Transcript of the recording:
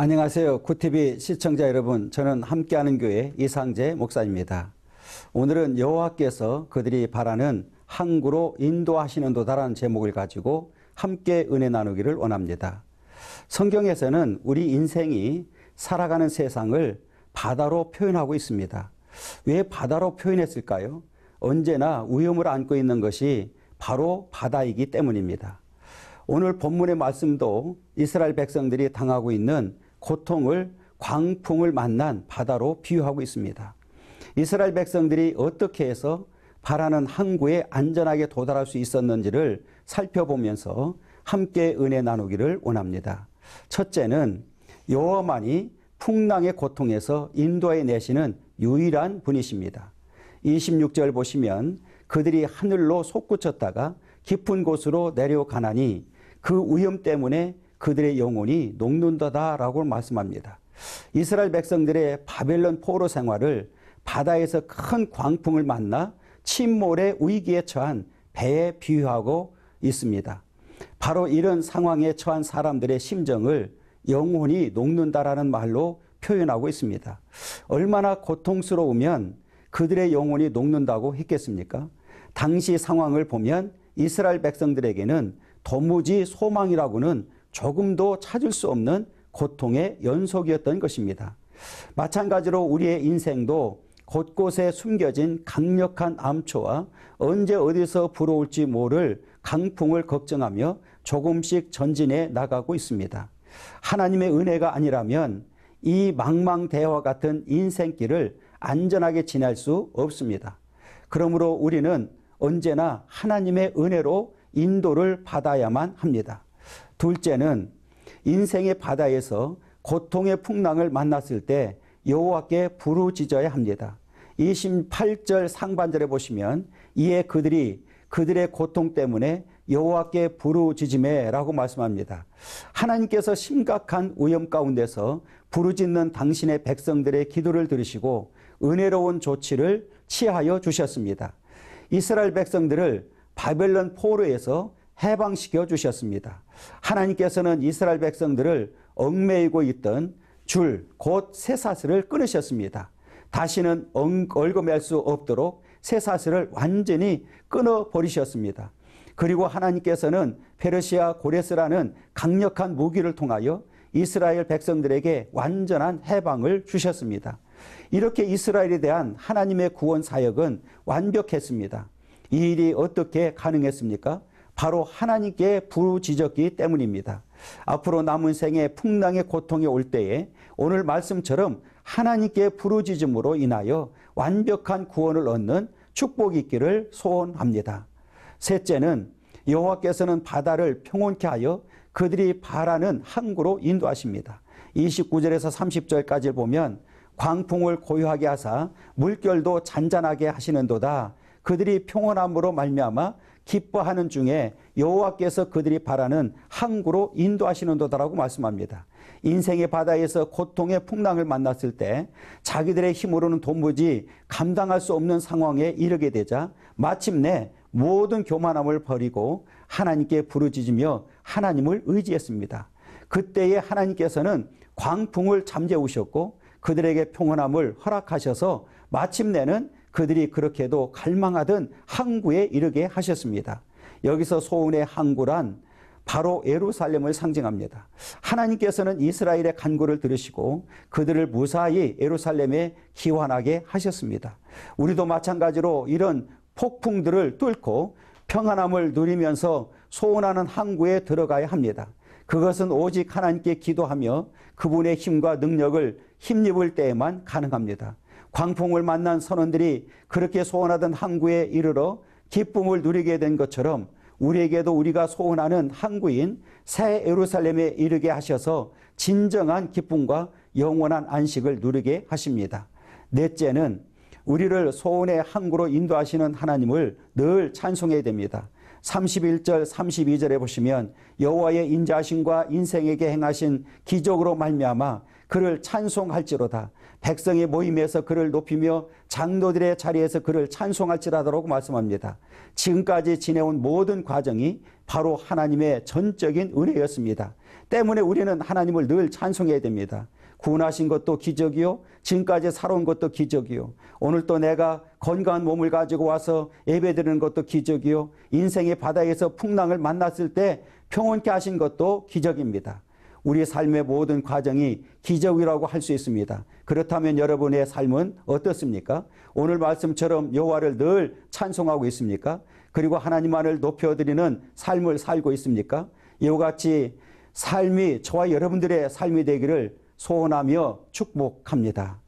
안녕하세요. 구티비 시청자 여러분. 저는 함께하는 교회 이상재 목사입니다. 오늘은 여호와께서 그들이 바라는 항구로 인도하시는 도다라는 제목을 가지고 함께 은혜 나누기를 원합니다. 성경에서는 우리 인생이 살아가는 세상을 바다로 표현하고 있습니다. 왜 바다로 표현했을까요? 언제나 위험을 안고 있는 것이 바로 바다이기 때문입니다. 오늘 본문의 말씀도 이스라엘 백성들이 당하고 있는 고통을 광풍을 만난 바다로 비유하고 있습니다. 이스라엘 백성들이 어떻게 해서 바라는 항구에 안전하게 도달할 수 있었는지를 살펴보면서 함께 은혜 나누기를 원합니다. 첫째는 여호와만이 풍랑의 고통에서 인도해 내시는 유일한 분이십니다. 26절 보시면 그들이 하늘로 솟구쳤다가 깊은 곳으로 내려가나니 그 위험 때문에 그들의 영혼이 녹는다라고 다 말씀합니다. 이스라엘 백성들의 바벨론 포로 생활을 바다에서 큰 광풍을 만나 침몰의 위기에 처한 배에 비유하고 있습니다. 바로 이런 상황에 처한 사람들의 심정을 영혼이 녹는다라는 말로 표현하고 있습니다. 얼마나 고통스러우면 그들의 영혼이 녹는다고 했겠습니까? 당시 상황을 보면 이스라엘 백성들에게는 도무지 소망이라고는 조금도 찾을 수 없는 고통의 연속이었던 것입니다. 마찬가지로 우리의 인생도 곳곳에 숨겨진 강력한 암초와 언제 어디서 불어올지 모를 강풍을 걱정하며 조금씩 전진해 나가고 있습니다. 하나님의 은혜가 아니라면 이 망망대화 같은 인생길을 안전하게 지날 수 없습니다. 그러므로 우리는 언제나 하나님의 은혜로 인도를 받아야만 합니다. 둘째는 인생의 바다에서 고통의 풍랑을 만났을 때 여호와께 부르짖어야 합니다. 28절 상반절에 보시면 이에 그들이 그들의 고통 때문에 여호와께 부르짖음에라고 말씀합니다. 하나님께서 심각한 위험 가운데서 부르짖는 당신의 백성들의 기도를 들으시고 은혜로운 조치를 취하여 주셨습니다. 이스라엘 백성들을 바벨론 포로에서 해방시켜 주셨습니다. 하나님께서는 이스라엘 백성들을 얽매이고 있던 줄, 곧 쇠사슬을 끊으셨습니다. 다시는 얽어맬 수 없도록 쇠사슬을 완전히 끊어버리셨습니다. 그리고 하나님께서는 페르시아 고레스라는 강력한 무기를 통하여 이스라엘 백성들에게 완전한 해방을 주셨습니다. 이렇게 이스라엘에 대한 하나님의 구원 사역은 완벽했습니다. 이 일이 어떻게 가능했습니까? 바로 하나님께 부르짖었기 때문입니다. 앞으로 남은 생에 풍랑의 고통이 올 때에 오늘 말씀처럼 하나님께 부르짖음으로 인하여 완벽한 구원을 얻는 축복이 있기를 소원합니다. 셋째는 여호와께서는 바다를 평온케 하여 그들이 바라는 항구로 인도하십니다. 29절에서 30절까지 보면 광풍을 고요하게 하사 물결도 잔잔하게 하시는도다. 그들이 평온함으로 말미암아 기뻐하는 중에 여호와께서 그들이 바라는 항구로 인도하시는도다라고 말씀합니다. 인생의 바다에서 고통의 풍랑을 만났을 때 자기들의 힘으로는 도무지 감당할 수 없는 상황에 이르게 되자 마침내 모든 교만함을 버리고 하나님께 부르짖으며 하나님을 의지했습니다. 그때에 하나님께서는 광풍을 잠재우셨고 그들에게 평온함을 허락하셔서 마침내는 그들이 그렇게도 갈망하던 항구에 이르게 하셨습니다. 여기서 소운의 항구란 바로 예루살렘을 상징합니다. 하나님께서는 이스라엘의 간구를 들으시고 그들을 무사히 예루살렘에 기환하게 하셨습니다. 우리도 마찬가지로 이런 폭풍들을 뚫고 평안함을 누리면서 소원하는 항구에 들어가야 합니다. 그것은 오직 하나님께 기도하며 그분의 힘과 능력을 힘입을 때에만 가능합니다. 광풍을 만난 선원들이 그렇게 소원하던 항구에 이르러 기쁨을 누리게 된 것처럼 우리에게도 우리가 소원하는 항구인 새 예루살렘에 이르게 하셔서 진정한 기쁨과 영원한 안식을 누리게 하십니다. 넷째는 우리를 소원의 항구로 인도하시는 하나님을 늘 찬송해야 됩니다. 31절 32절에 보시면 여호와의 인자하심과 인생에게 행하신 기적으로 말미암아 그를 찬송할지로다 백성의 모임에서 그를 높이며 장로들의 자리에서 그를 찬송할지라도라고 말씀합니다. 지금까지 지내온 모든 과정이 바로 하나님의 전적인 은혜였습니다. 때문에 우리는 하나님을 늘 찬송해야 됩니다. 구원하신 것도 기적이요. 지금까지 살아온 것도 기적이요. 오늘 또 내가 건강한 몸을 가지고 와서 예배 드리는 것도 기적이요. 인생의 바다에서 풍랑을 만났을 때 평온케 하신 것도 기적입니다. 우리 삶의 모든 과정이 기적이라고 할 수 있습니다. 그렇다면 여러분의 삶은 어떻습니까? 오늘 말씀처럼 여호와를 늘 찬송하고 있습니까? 그리고 하나님만을 높여드리는 삶을 살고 있습니까? 이와 같이 삶이 저와 여러분들의 삶이 되기를 소원하며 축복합니다.